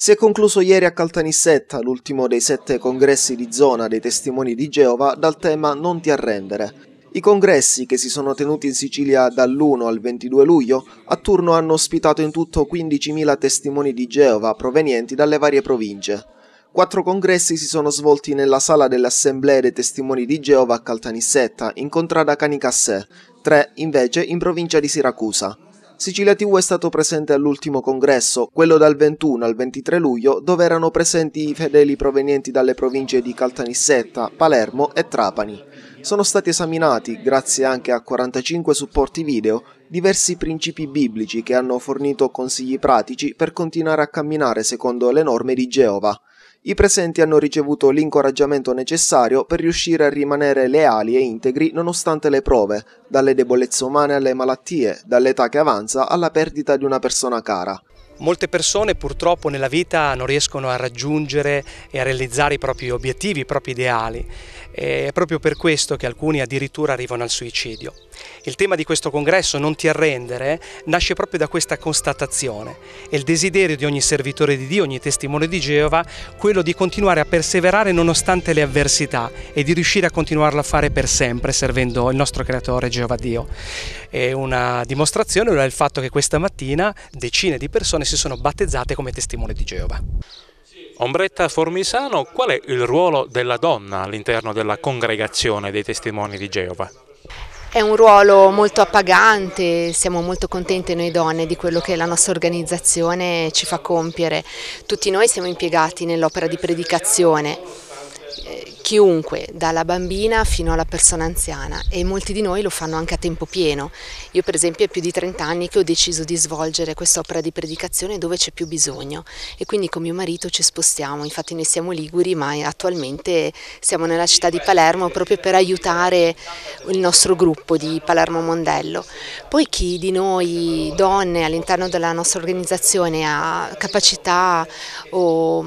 Si è concluso ieri a Caltanissetta l'ultimo dei sette congressi di zona dei testimoni di Geova dal tema Non ti arrendere. I congressi che si sono tenuti in Sicilia dall'1 al 22 luglio a turno hanno ospitato in tutto 15.000 testimoni di Geova provenienti dalle varie province. Quattro congressi si sono svolti nella sala dell'Assemblea dei testimoni di Geova a Caltanissetta, in contrada Canicassè, tre invece in provincia di Siracusa. Sicilia TV è stato presente all'ultimo congresso, quello dal 21 al 23 luglio, dove erano presenti i fedeli provenienti dalle province di Caltanissetta, Palermo e Trapani. Sono stati esaminati, grazie anche a 45 supporti video, diversi principi biblici che hanno fornito consigli pratici per continuare a camminare secondo le norme di Geova. I presenti hanno ricevuto l'incoraggiamento necessario per riuscire a rimanere leali e integri nonostante le prove, dalle debolezze umane alle malattie, dall'età che avanza alla perdita di una persona cara. Molte persone purtroppo nella vita non riescono a raggiungere e a realizzare i propri obiettivi, i propri ideali. È proprio per questo che alcuni addirittura arrivano al suicidio. Il tema di questo congresso, Non ti arrendere, nasce proprio da questa constatazione. È il desiderio di ogni servitore di Dio, ogni testimone di Geova, quello di continuare a perseverare nonostante le avversità e di riuscire a continuarlo a fare per sempre, servendo il nostro Creatore Geova Dio. E una dimostrazione è il fatto che questa mattina decine di persone si sono battezzate come testimone di Geova. Ombretta Formisano, qual è il ruolo della donna all'interno della congregazione dei testimoni di Geova? È un ruolo molto appagante, siamo molto contenti noi donne di quello che la nostra organizzazione ci fa compiere. Tutti noi siamo impiegati nell'opera di predicazione chiunque, dalla bambina fino alla persona anziana e molti di noi lo fanno anche a tempo pieno. Io per esempio è più di 30 anni che ho deciso di svolgere quest'opera di predicazione dove c'è più bisogno e quindi con mio marito ci spostiamo, infatti noi siamo liguri ma attualmente siamo nella città di Palermo proprio per aiutare il nostro gruppo di Palermo Mondello. Poi chi di noi donne all'interno della nostra organizzazione ha capacità o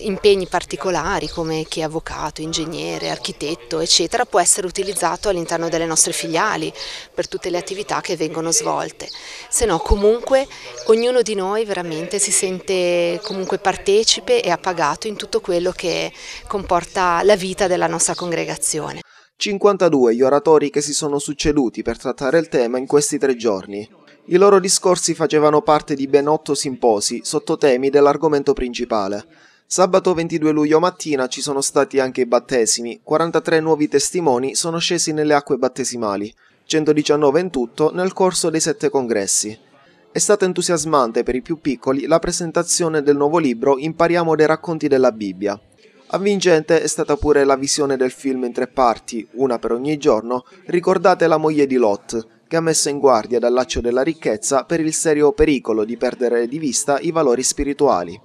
impegni particolari come chi è avvocato, ingegnere, architetto eccetera può essere utilizzato all'interno delle nostre filiali per tutte le attività che vengono svolte, se no comunque ognuno di noi veramente si sente comunque partecipe e appagato in tutto quello che comporta la vita della nostra congregazione. 52 gli oratori che si sono succeduti per trattare il tema in questi tre giorni. I loro discorsi facevano parte di ben otto simposi sotto temi dell'argomento principale. Sabato 22 luglio mattina ci sono stati anche i battesimi, 43 nuovi testimoni sono scesi nelle acque battesimali, 119 in tutto nel corso dei sette congressi. È stata entusiasmante per i più piccoli la presentazione del nuovo libro Impariamo dei racconti della Bibbia. Avvincente è stata pure la visione del film in tre parti, una per ogni giorno, ricordate la moglie di Lot, che ha messo in guardia dal laccio della ricchezza per il serio pericolo di perdere di vista i valori spirituali.